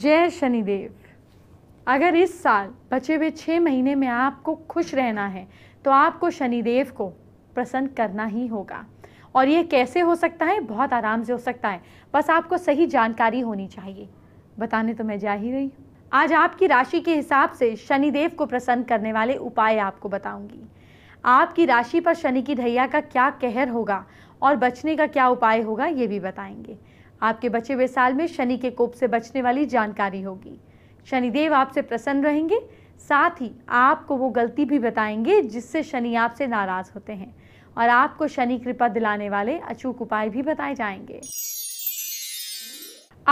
जय शनिदेव अगर इस साल बचे हुए छः महीने में आपको खुश रहना है तो आपको शनिदेव को प्रसन्न करना ही होगा और ये कैसे हो सकता है बहुत आराम से हो सकता है बस आपको सही जानकारी होनी चाहिए बताने तो मैं जा ही रही हूँ आज आपकी राशि के हिसाब से शनिदेव को प्रसन्न करने वाले उपाय आपको बताऊंगी आपकी राशि पर शनि की ढैया का क्या कहर होगा और बचने का क्या उपाय होगा ये भी बताएंगे आपके बचे हुए साल में शनि के कोप से बचने वाली जानकारी होगी शनिदेव आपसे प्रसन्न रहेंगे साथ ही आपको वो गलती भी बताएंगे जिससे शनि आपसे नाराज़ होते हैं और आपको शनि कृपा दिलाने वाले अचूक उपाय भी बताए जाएंगे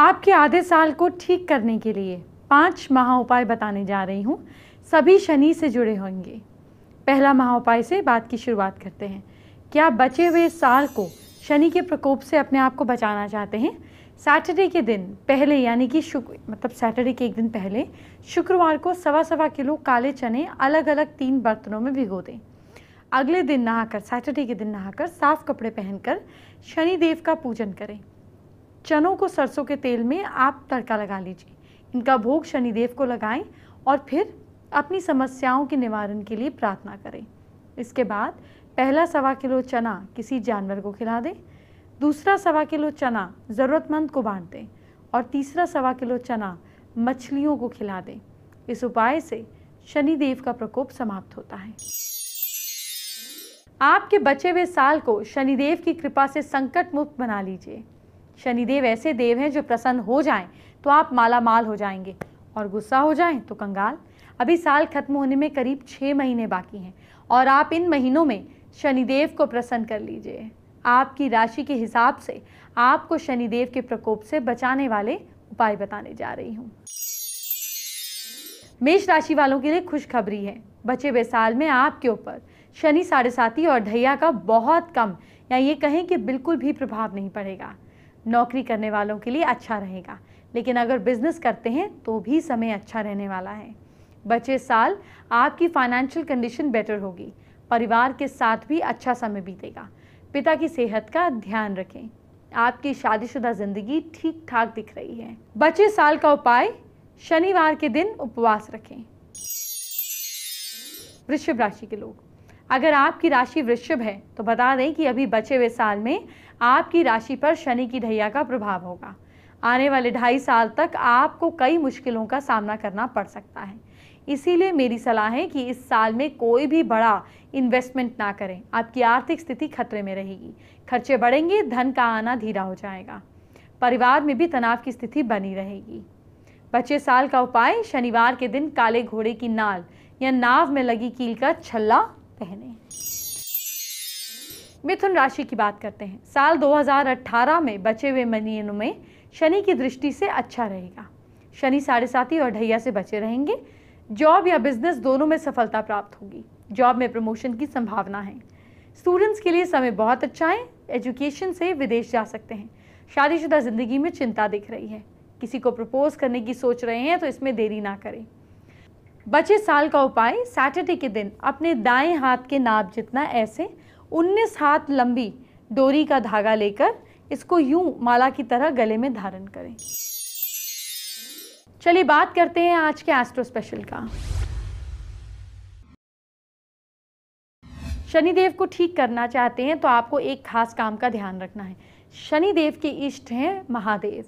आपके आधे साल को ठीक करने के लिए पांच महा उपाय बताने जा रही हूँ सभी शनि से जुड़े होंगे पहला महा उपाय से बात की शुरुआत करते हैं क्या बचे हुए साल को शनि के प्रकोप से अपने आप को बचाना चाहते हैं सैटरडे के दिन पहले यानी कि शुक्र मतलब सैटरडे के एक दिन पहले शुक्रवार को सवा सवा किलो काले चने अलग अलग तीन बर्तनों में भिगो दें अगले दिन नहाकर सैटरडे के दिन नहाकर साफ कपड़े पहनकर शनि देव का पूजन करें चनों को सरसों के तेल में आप तड़का लगा लीजिए इनका भोग शनिदेव को लगाएं और फिर अपनी समस्याओं के निवारण के लिए प्रार्थना करें इसके बाद पहला सवा किलो चना किसी जानवर को खिला दें दूसरा सवा किलो चना ज़रूरतमंद को बांट दें और तीसरा सवा किलो चना मछलियों को खिला दें इस उपाय से शनिदेव का प्रकोप समाप्त होता है आपके बचे हुए साल को शनिदेव की कृपा से संकट मुक्त बना लीजिए शनिदेव ऐसे देव हैं जो प्रसन्न हो जाएं तो आप माला माल हो जाएंगे और गुस्सा हो जाएं तो कंगाल अभी साल खत्म होने में करीब छः महीने बाकी हैं और आप इन महीनों में शनिदेव को प्रसन्न कर लीजिए आपकी राशि के हिसाब से आपको शनिदेव के प्रकोप से बचाने वाले उपाय बताने जा रही हूँ मेष राशि वालों के लिए खुशखबरी है बचे हुए साल में आपके ऊपर शनि साढ़े साथी और ढैया का बहुत कम या ये कहें कि बिल्कुल भी प्रभाव नहीं पड़ेगा नौकरी करने वालों के लिए अच्छा रहेगा लेकिन अगर बिजनेस करते हैं तो भी समय अच्छा रहने वाला है बचे साल आपकी फाइनेंशियल कंडीशन बेटर होगी परिवार के साथ भी अच्छा समय बीतेगा पिता की सेहत का ध्यान रखें आपकी शादीशुदा ज़िंदगी ठीक ठाक दिख रही है बचे साल का उपाय शनिवार के दिन उपवास रखें वृषभ राशि के लोग अगर आपकी राशि वृषभ है तो बता दें कि अभी बचे हुए साल में आपकी राशि पर शनि की ढैया का प्रभाव होगा आने वाले ढाई साल तक आपको कई मुश्किलों का सामना करना पड़ सकता है इसीलिए मेरी सलाह है कि इस साल में कोई भी बड़ा इन्वेस्टमेंट ना करें आपकी आर्थिक स्थिति खतरे में रहेगी खर्चे बढ़ेंगे धन का आना धीरा हो जाएगा परिवार में भी तनाव की स्थिति बनी रहेगी बचे साल का उपाय शनिवार के दिन काले घोड़े की नाल या नाव में लगी कील का छल्ला पहने मिथुन राशि की बात करते हैं साल 2018 में बचे हुए महीनों में शनि की दृष्टि से अच्छा रहेगा शनि साढ़े साथी और ढैया से बचे रहेंगे जॉब या बिजनेस दोनों में सफलता प्राप्त होगी जॉब में प्रमोशन की संभावना है स्टूडेंट्स के लिए समय बहुत अच्छा है एजुकेशन से विदेश जा सकते हैं शादीशुदा ज़िंदगी में चिंता दिख रही है किसी को प्रपोज करने की सोच रहे हैं तो इसमें देरी ना करें बचे साल का उपाय सैटरडे के दिन अपने दाएं हाथ के नाप जितना ऐसे 19 हाथ लंबी डोरी का धागा लेकर इसको यूं माला की तरह गले में धारण करें चलिए बात करते हैं आज के एस्ट्रो स्पेशल का शनिदेव को ठीक करना चाहते हैं तो आपको एक खास काम का ध्यान रखना है शनिदेव के इष्ट हैं महादेव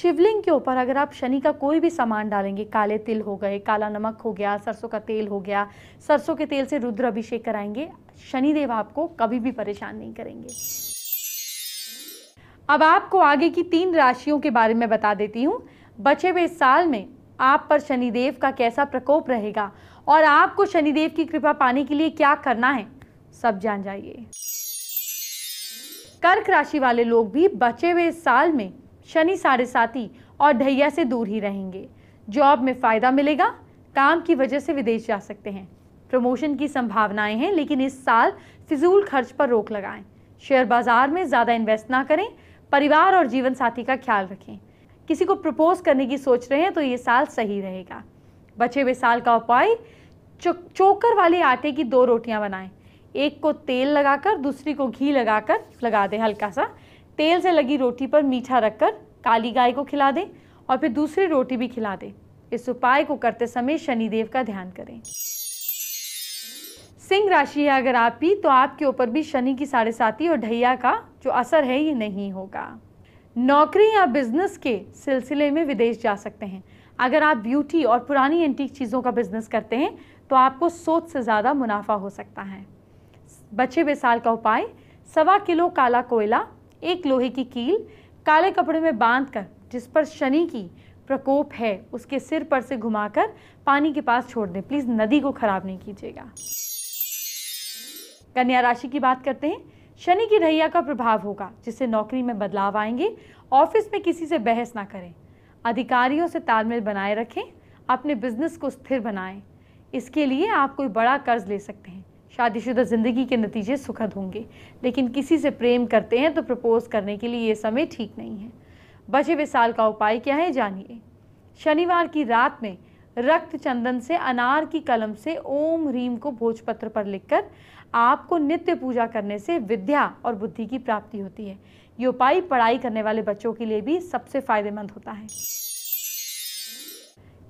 शिवलिंग के ऊपर अगर आप शनि का कोई भी सामान डालेंगे काले तिल हो गए काला नमक हो गया सरसों का तेल हो गया सरसों के तेल से रुद्र अभिषेक कराएंगे शनिदेव आपको कभी भी परेशान नहीं करेंगे अब आपको आगे की तीन राशियों के बारे में बता देती हूँ बचे हुए साल में आप पर शनिदेव का कैसा प्रकोप रहेगा और आपको शनिदेव की कृपा पाने के लिए क्या करना है सब जान जाइए कर्क राशि वाले लोग भी बचे हुए साल में शनि साढ़े साथी और ढैया से दूर ही रहेंगे जॉब में फ़ायदा मिलेगा काम की वजह से विदेश जा सकते हैं प्रमोशन की संभावनाएं हैं लेकिन इस साल फिजूल खर्च पर रोक लगाएं शेयर बाज़ार में ज़्यादा इन्वेस्ट ना करें परिवार और जीवन साथी का ख्याल रखें किसी को प्रपोज करने की सोच रहे हैं तो ये साल सही रहेगा बचे हुए साल का उपाय चोकर वाले आटे की दो रोटियां बनाएं एक को तेल लगाकर दूसरी को घी लगाकर लगा दें हल्का सा तेल से लगी रोटी पर मीठा रखकर काली गाय को खिला दें और फिर दूसरी रोटी भी खिला दें इस उपाय को करते समय शनिदेव का ध्यान करें सिंह राशि है अगर आप भी तो आपके ऊपर भी शनि की साढ़े साथी और ढैया का जो असर है ये नहीं होगा नौकरी या बिजनेस के सिलसिले में विदेश जा सकते हैं अगर आप ब्यूटी और पुरानी एंटीक चीज़ों का बिजनेस करते हैं तो आपको सोच से ज़्यादा मुनाफा हो सकता है बचे हुए साल का उपाय सवा किलो काला कोयला एक लोहे की कील काले कपड़े में बांध कर जिस पर शनि की प्रकोप है उसके सिर पर से घुमाकर पानी के पास छोड़ दें प्लीज़ नदी को ख़राब नहीं कीजिएगा कन्या राशि की बात करते हैं शनि की रैया का प्रभाव होगा जिससे नौकरी में बदलाव आएंगे ऑफिस में किसी से बहस ना करें अधिकारियों से तालमेल बनाए रखें अपने बिजनेस को स्थिर बनाएं इसके लिए आप कोई बड़ा कर्ज ले सकते हैं शादीशुदा ज़िंदगी के नतीजे सुखद होंगे लेकिन किसी से प्रेम करते हैं तो प्रपोज़ करने के लिए ये समय ठीक नहीं है बचे हुए साल का उपाय क्या है जानिए शनिवार की रात में रक्त चंदन से अनार की कलम से ओम रीम को भोजपत्र पर लिखकर आपको नित्य पूजा करने से विद्या और बुद्धि की प्राप्ति होती है ये उपाय पढ़ाई करने वाले बच्चों के लिए भी सबसे फायदेमंद होता है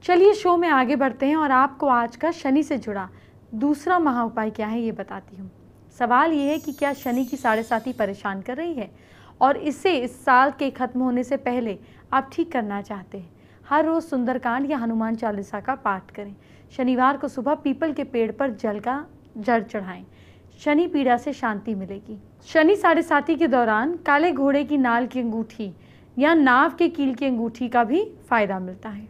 चलिए शो में आगे बढ़ते हैं और आपको आज का शनि से जुड़ा दूसरा महा उपाय क्या है ये बताती हूँ सवाल ये है कि क्या शनि की साढ़े साथी परेशान कर रही है और इसे इस साल के खत्म होने से पहले आप ठीक करना चाहते हैं हर रोज़ सुंदरकांड या हनुमान चालीसा का पाठ करें शनिवार को सुबह पीपल के पेड़ पर जल का जड़ चढ़ाएं शनि पीड़ा से शांति मिलेगी शनि साढ़े साथी के दौरान काले घोड़े की नाल की अंगूठी या नाव के कील की अंगूठी का भी फायदा मिलता है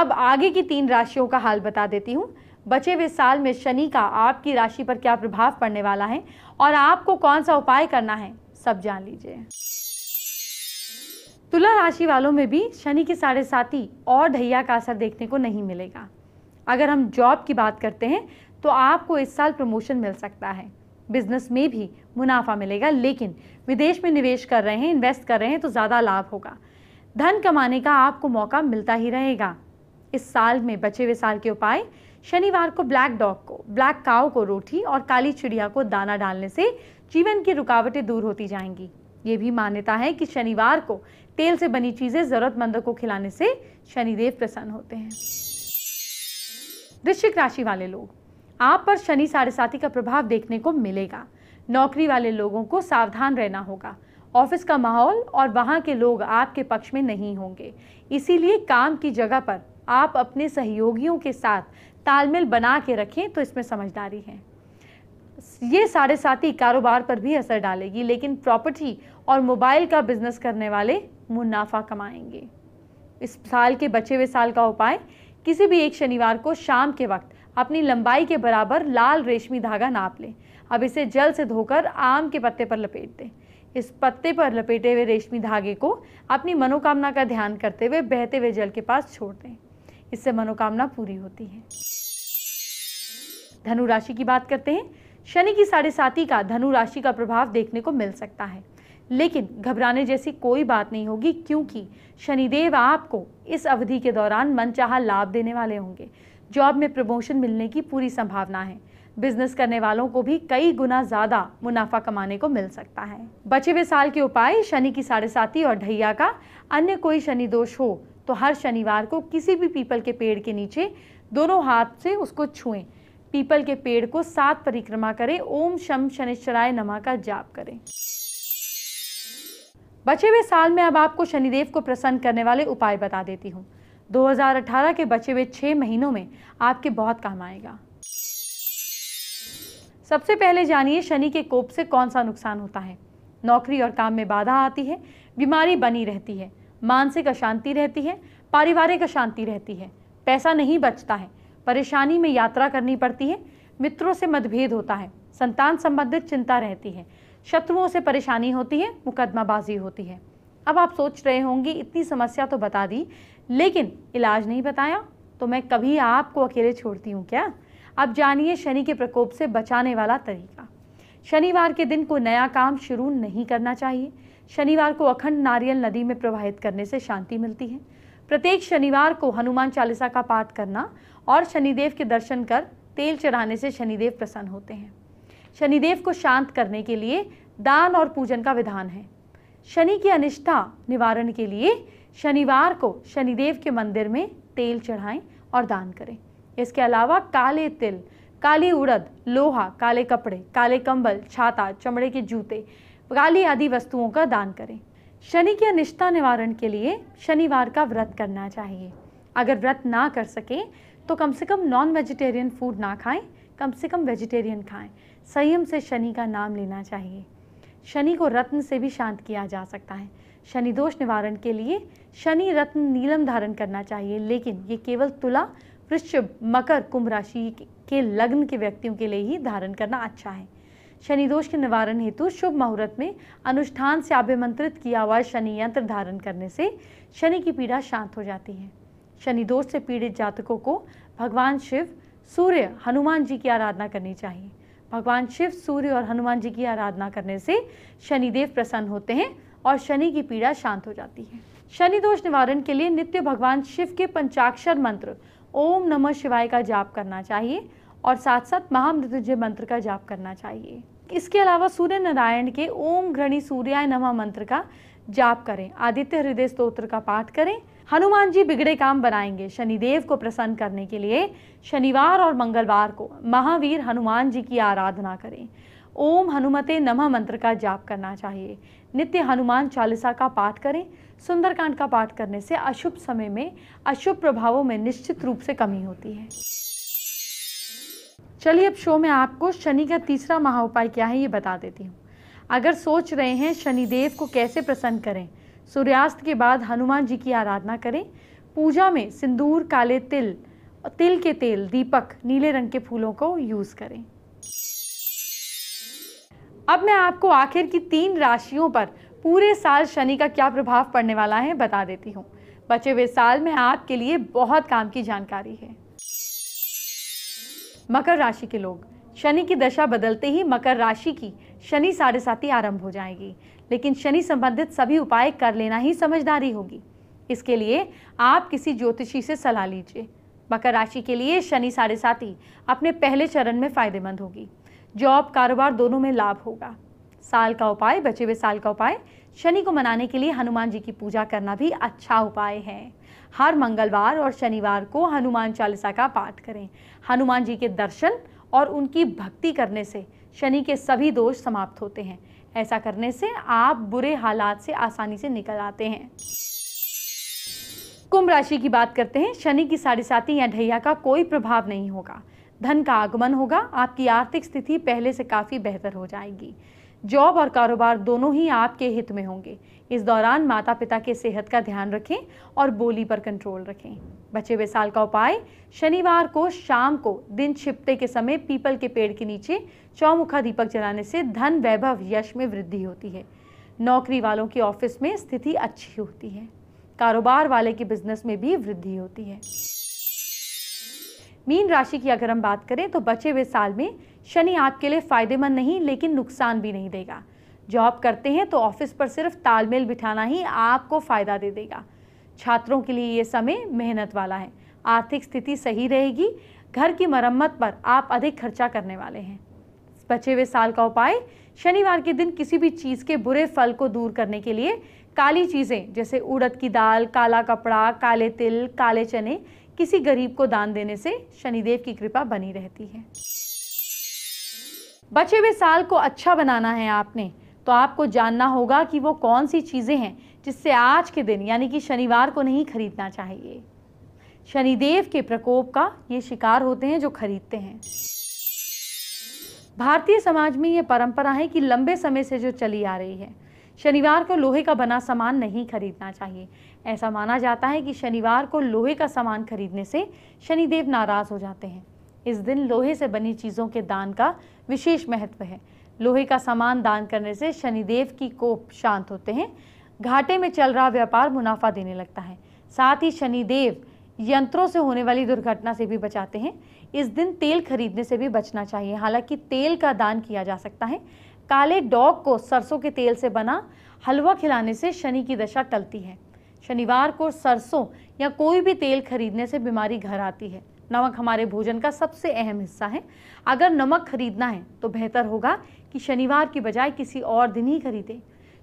अब आगे की तीन राशियों का हाल बता देती हूँ बचे हुए साल में शनि का आपकी राशि पर क्या प्रभाव पड़ने वाला है और आपको कौन सा उपाय करना है सब जान लीजिए तुला राशि वालों में भी शनि के साढ़े साथी और ढैया का असर देखने को नहीं मिलेगा अगर हम जॉब की बात करते हैं तो आपको इस साल प्रमोशन मिल सकता है बिजनेस में भी मुनाफा मिलेगा लेकिन विदेश में निवेश कर रहे हैं इन्वेस्ट कर रहे हैं तो ज़्यादा लाभ होगा धन कमाने का आपको मौका मिलता ही रहेगा इस साल में बचे हुए साल के उपाय शनिवार को ब्लैक डॉग को ब्लैक काव को रोटी और काली चिड़िया को दाना डालने से जीवन की रुकावटें दूर होती जाएंगी ये भी मान्यता है कि शनिवार को तेल से बनी चीज़ें ज़रूरतमंदों को खिलाने से शनिदेव प्रसन्न होते हैं वृश्चिक राशि वाले लोग आप पर शनि साढ़े साथी का प्रभाव देखने को मिलेगा नौकरी वाले लोगों को सावधान रहना होगा ऑफिस का माहौल और वहाँ के लोग आपके पक्ष में नहीं होंगे इसीलिए काम की जगह पर आप अपने सहयोगियों के साथ तालमेल बना के रखें तो इसमें समझदारी है ये साढ़े साथी कारोबार पर भी असर डालेगी लेकिन प्रॉपर्टी और मोबाइल का बिजनेस करने वाले मुनाफा कमाएंगे इस साल के बचे हुए साल का उपाय किसी भी एक शनिवार को शाम के वक्त अपनी लंबाई के बराबर लाल रेशमी धागा नाप लें अब इसे जल से धोकर आम के पत्ते पर लपेट दें इस पत्ते पर लपेटे हुए रेशमी धागे को अपनी मनोकामना का ध्यान करते हुए बहते हुए जल के पास छोड़ दें इससे मनोकामना पूरी होती है धनु राशि की बात करते हैं शनि की साढ़े साथी का धनु राशि का प्रभाव देखने को मिल सकता है लेकिन घबराने जैसी कोई बात नहीं होगी क्योंकि शनिदेव आपको इस अवधि के दौरान मनचाहा लाभ देने वाले होंगे जॉब में प्रमोशन मिलने की पूरी संभावना है बिजनेस करने वालों को भी कई गुना ज़्यादा मुनाफा कमाने को मिल सकता है बचे हुए साल के उपाय शनि की साढ़े साथी और ढैया का अन्य कोई शनि दोष हो तो हर शनिवार को किसी भी पीपल के पेड़ के नीचे दोनों हाथ से उसको छुएं पीपल के पेड़ को सात परिक्रमा करें ओम शम शनिश्चराय नमा का जाप करें बचे हुए साल में अब आपको शनिदेव को प्रसन्न करने वाले उपाय बता देती हूँ 2018 के बचे हुए छः महीनों में आपके बहुत काम आएगा सबसे पहले जानिए शनि के कोप से कौन सा नुकसान होता है नौकरी और काम में बाधा आती है बीमारी बनी रहती है मानसिक अशांति रहती है पारिवारिक अशांति रहती है पैसा नहीं बचता है परेशानी में यात्रा करनी पड़ती है मित्रों से मतभेद होता है संतान संबंधित चिंता रहती है शत्रुओं से परेशानी होती है मुकदमाबाजी होती है अब आप सोच रहे होंगे इतनी समस्या तो बता दी लेकिन इलाज नहीं बताया तो मैं कभी आपको अकेले छोड़ती हूँ क्या अब जानिए शनि के प्रकोप से बचाने वाला तरीका शनिवार के दिन कोई नया काम शुरू नहीं करना चाहिए शनिवार को अखंड नारियल नदी में प्रवाहित करने से शांति मिलती है प्रत्येक शनिवार को हनुमान चालीसा का पाठ करना और शनिदेव के दर्शन कर तेल चढ़ाने से शनिदेव प्रसन्न होते हैं शनिदेव को शांत करने के लिए दान और पूजन का विधान है शनि की अनिष्ठा निवारण के लिए शनिवार को शनिदेव के मंदिर में तेल चढ़ाएं और दान करें इसके अलावा काले तिल काली उड़द लोहा काले कपड़े काले कंबल छाता चमड़े के जूते काली आदि वस्तुओं का दान करें शनि की अनिष्ठा निवारण के लिए शनिवार का व्रत करना चाहिए अगर व्रत ना कर सकें तो कम से कम नॉन वेजिटेरियन फूड ना खाएं कम से कम वेजिटेरियन खाएं संयम से शनि का नाम लेना चाहिए शनि को रत्न से भी शांत किया जा सकता है शनि दोष निवारण के लिए शनि रत्न नीलम धारण करना चाहिए लेकिन ये केवल तुला वृश्चिभ मकर कुंभ राशि के लग्न के व्यक्तियों के लिए ही धारण करना अच्छा है शनि दोष के निवारण हेतु शुभ मुहूर्त में अनुष्ठान से आभिमंत्रित किया हुआ शनि यंत्र धारण करने से शनि की पीड़ा शांत हो जाती है शनि दोष से पीड़ित जातकों को भगवान शिव सूर्य हनुमान जी की आराधना करनी चाहिए भगवान शिव सूर्य और हनुमान जी की आराधना करने से शनिदेव प्रसन्न होते हैं और शनि की पीड़ा शांत हो जाती है शनि दोष निवारण के लिए नित्य भगवान शिव के पंचाक्षर मंत्र ओम नमः शिवाय का जाप करना चाहिए और साथ साथ महामृत्युंजय मंत्र का जाप करना चाहिए इसके अलावा सूर्य नारायण के ओम घृणी सूर्याय नमः मंत्र का जाप करें आदित्य हृदय स्त्रोत्र का पाठ करें हनुमान जी बिगड़े काम बनाएंगे शनिदेव को प्रसन्न करने के लिए शनिवार और मंगलवार को महावीर हनुमान जी की आराधना करें ओम हनुमते नमः मंत्र का जाप करना चाहिए नित्य हनुमान चालीसा का पाठ करें सुंदरकांड का पाठ करने से अशुभ समय में अशुभ प्रभावों में निश्चित रूप से कमी होती है चलिए अब शो में आपको शनि का तीसरा महा उपाय क्या है ये बता देती हूँ अगर सोच रहे हैं शनिदेव को कैसे प्रसन्न करें सूर्यास्त के बाद हनुमान जी की आराधना करें पूजा में सिंदूर काले तिल तिल के तेल दीपक नीले रंग के फूलों को यूज़ करें अब मैं आपको आखिर की तीन राशियों पर पूरे साल शनि का क्या प्रभाव पड़ने वाला है बता देती हूँ बचे हुए साल में आपके लिए बहुत काम की जानकारी है मकर राशि के लोग शनि की दशा बदलते ही मकर राशि की शनि साढ़े साथी आरंभ हो जाएगी लेकिन शनि संबंधित सभी उपाय कर लेना ही समझदारी होगी इसके लिए आप किसी ज्योतिषी से सलाह लीजिए मकर राशि के लिए शनि साढ़े साथी अपने पहले चरण में फायदेमंद होगी जॉब कारोबार दोनों में लाभ होगा साल का उपाय बचे हुए साल का उपाय शनि को मनाने के लिए हनुमान जी की पूजा करना भी अच्छा उपाय है हर मंगलवार और शनिवार को हनुमान चालीसा का पाठ करें हनुमान जी के दर्शन और उनकी भक्ति करने से शनि के सभी दोष समाप्त होते हैं ऐसा करने से आप बुरे हालात से आसानी से निकल आते हैं कुंभ राशि की बात करते हैं शनि की साढ़े साथी या ढैया का कोई प्रभाव नहीं होगा धन का आगमन होगा आपकी आर्थिक स्थिति पहले से काफ़ी बेहतर हो जाएगी जॉब और कारोबार दोनों ही आपके हित में होंगे इस दौरान माता पिता के सेहत का ध्यान रखें और बोली पर कंट्रोल रखें बचे हुए साल का उपाय शनिवार को शाम को दिन छिपते के समय पीपल के पेड़ के नीचे चौमुखा दीपक जलाने से धन वैभव यश में वृद्धि होती है नौकरी वालों की ऑफिस में स्थिति अच्छी होती है कारोबार वाले के बिजनेस में भी वृद्धि होती है मीन राशि की अगर हम बात करें तो बचे हुए साल में शनि आपके लिए फ़ायदेमंद नहीं लेकिन नुकसान भी नहीं देगा जॉब करते हैं तो ऑफिस पर सिर्फ तालमेल बिठाना ही आपको फ़ायदा दे देगा छात्रों के लिए ये समय मेहनत वाला है आर्थिक स्थिति सही रहेगी घर की मरम्मत पर आप अधिक खर्चा करने वाले हैं बचे हुए साल का उपाय शनिवार के दिन किसी भी चीज़ के बुरे फल को दूर करने के लिए काली चीज़ें जैसे उड़द की दाल काला कपड़ा काले तिल काले चने किसी गरीब को दान देने से शनिदेव की कृपा बनी रहती है बचे हुए साल को अच्छा बनाना है आपने तो आपको जानना होगा कि वो कौन सी चीज़ें हैं जिससे आज के दिन यानी कि शनिवार को नहीं खरीदना चाहिए शनिदेव के प्रकोप का ये शिकार होते हैं जो खरीदते हैं भारतीय समाज में ये परंपरा है कि लंबे समय से जो चली आ रही है शनिवार को लोहे का बना सामान नहीं खरीदना चाहिए ऐसा माना जाता है कि शनिवार को लोहे का सामान खरीदने से शनिदेव नाराज़ हो जाते हैं इस दिन लोहे से बनी चीज़ों के दान का विशेष महत्व है लोहे का सामान दान करने से शनिदेव की कोप शांत होते हैं घाटे में चल रहा व्यापार मुनाफा देने लगता है साथ ही शनिदेव यंत्रों से होने वाली दुर्घटना से भी बचाते हैं इस दिन तेल खरीदने से भी बचना चाहिए हालांकि तेल का दान किया जा सकता है काले डॉग को सरसों के तेल से बना हलवा खिलाने से शनि की दशा टलती है शनिवार को सरसों या कोई भी तेल खरीदने से बीमारी घर आती है नमक हमारे भोजन का सबसे अहम हिस्सा है अगर नमक खरीदना है तो बेहतर होगा कि शनिवार की बजाय किसी और दिन ही खरीदें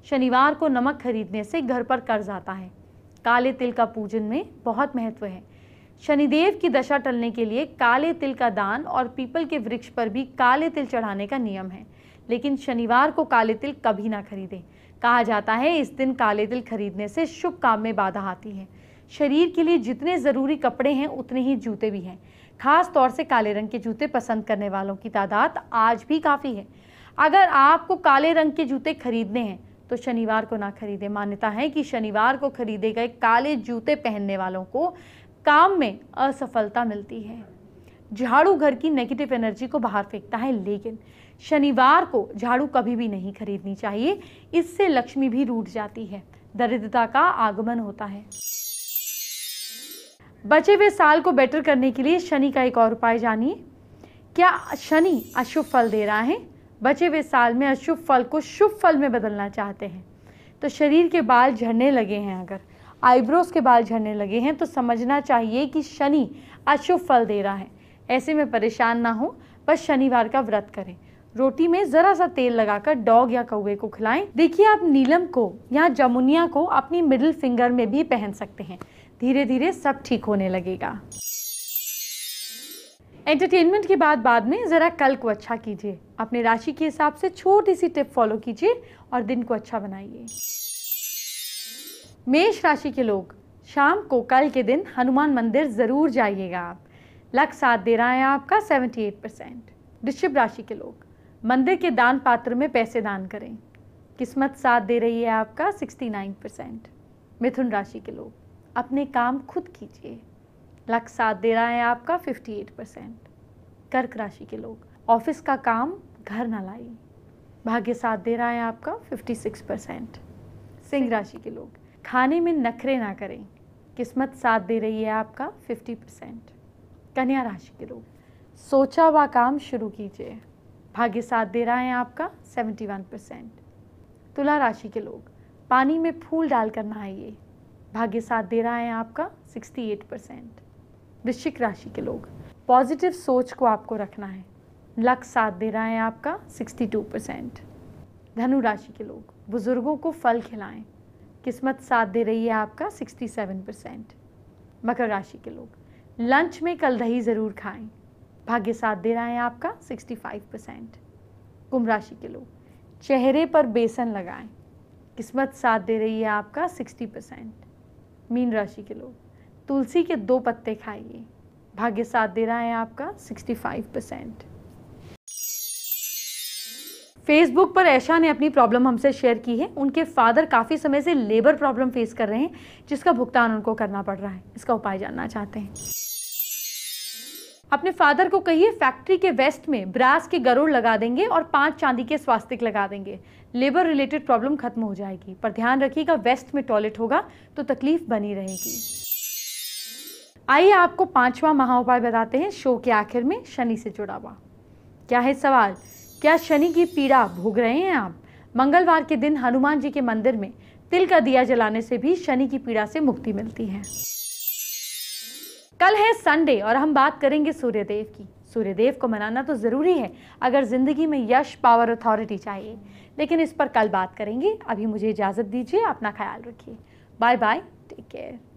शनिवार को नमक खरीदने से घर पर कर्ज आता है काले तिल का पूजन में बहुत महत्व है शनिदेव की दशा टलने के लिए काले तिल का दान और पीपल के वृक्ष पर भी काले तिल चढ़ाने का नियम है लेकिन शनिवार को काले तिल कभी ना खरीदें कहा जाता है इस दिन काले तिल खरीदने से शुभ काम में बाधा आती है शरीर के लिए जितने ज़रूरी कपड़े हैं उतने ही जूते भी हैं खास तौर से काले रंग के जूते पसंद करने वालों की तादाद आज भी काफ़ी है अगर आपको काले रंग के जूते खरीदने हैं तो शनिवार को ना खरीदें मान्यता है कि शनिवार को खरीदे गए काले जूते पहनने वालों को काम में असफलता मिलती है झाड़ू घर की नेगेटिव एनर्जी को बाहर फेंकता है लेकिन शनिवार को झाड़ू कभी भी नहीं खरीदनी चाहिए इससे लक्ष्मी भी रूट जाती है दरिद्रता का आगमन होता है बचे हुए साल को बेटर करने के लिए शनि का एक और उपाय जानिए क्या शनि अशुभ फल दे रहा है बचे हुए साल में अशुभ फल को शुभ फल में बदलना चाहते हैं तो शरीर के बाल झड़ने लगे हैं अगर आईब्रोज के बाल झड़ने लगे हैं तो समझना चाहिए कि शनि अशुभ फल दे रहा है ऐसे में परेशान ना हो बस शनिवार का व्रत करें रोटी में ज़रा सा तेल लगाकर डॉग या कौए को खिलाएं देखिए आप नीलम को या जमुनिया को अपनी मिडिल फिंगर में भी पहन सकते हैं धीरे धीरे सब ठीक होने लगेगा एंटरटेनमेंट के बाद बाद में ज़रा कल को अच्छा कीजिए अपने राशि के हिसाब से छोटी सी टिप फॉलो कीजिए और दिन को अच्छा बनाइए मेष राशि के लोग शाम को कल के दिन हनुमान मंदिर ज़रूर जाइएगा आप लक साथ दे रहा है आपका 78 परसेंट वृश्चिक राशि के लोग मंदिर के दान पात्र में पैसे दान करें किस्मत साथ दे रही है आपका 69 परसेंट मिथुन राशि के लोग अपने काम खुद कीजिए लक साथ दे रहा है आपका 58 परसेंट कर्क राशि के लोग ऑफिस का काम घर ना लाइए भाग्य साथ दे रहा है आपका 56 परसेंट सिंह राशि के लोग खाने में नखरे ना करें किस्मत साथ दे रही है आपका 50 परसेंट कन्या राशि के लोग सोचा हुआ काम शुरू कीजिए भाग्य साथ दे रहा है आपका 71 परसेंट तुला राशि के लोग पानी में फूल डालकर नहाइए भाग्य साथ दे रहा है आपका 68 परसेंट वृश्चिक राशि के लोग पॉजिटिव सोच को आपको रखना है लक साथ दे रहा है आपका 62 परसेंट धनु राशि के लोग बुज़ुर्गों को फल खिलाएं किस्मत साथ दे रही है आपका 67 परसेंट मकर राशि के लोग लंच में कल दही ज़रूर खाएं भाग्य साथ दे रहा है आपका 65 परसेंट कुंभ राशि के लोग चेहरे पर बेसन लगाएं किस्मत साथ दे रही है आपका 60 परसेंट मीन राशि के लोग तुलसी के दो पत्ते खाइए भाग्य साथ दे रहा है आपका 65 परसेंट फेसबुक पर ऐशा ने अपनी प्रॉब्लम हमसे शेयर की है उनके फादर काफ़ी समय से लेबर प्रॉब्लम फेस कर रहे हैं जिसका भुगतान उनको करना पड़ रहा है इसका उपाय जानना चाहते हैं अपने फादर को कहिए फैक्ट्री के वेस्ट में ब्रास के गरुड़ लगा देंगे और पांच चांदी के स्वास्तिक लगा देंगे लेबर रिलेटेड प्रॉब्लम खत्म हो जाएगी पर ध्यान रखिएगा वेस्ट में टॉयलेट होगा तो तकलीफ बनी रहेगी आइए आपको पांचवा महा उपाय बताते हैं शो के आखिर में शनि से जुड़ा हुआ क्या है सवाल क्या शनि की पीड़ा भोग रहे हैं आप मंगलवार के दिन हनुमान जी के मंदिर में तिल का दिया जलाने से भी शनि की पीड़ा से मुक्ति मिलती है कल है संडे और हम बात करेंगे सूर्यदेव की सूर्यदेव को मनाना तो ज़रूरी है अगर ज़िंदगी में यश पावर अथॉरिटी चाहिए लेकिन इस पर कल बात करेंगे अभी मुझे इजाज़त दीजिए अपना ख्याल रखिए बाय बाय टेक केयर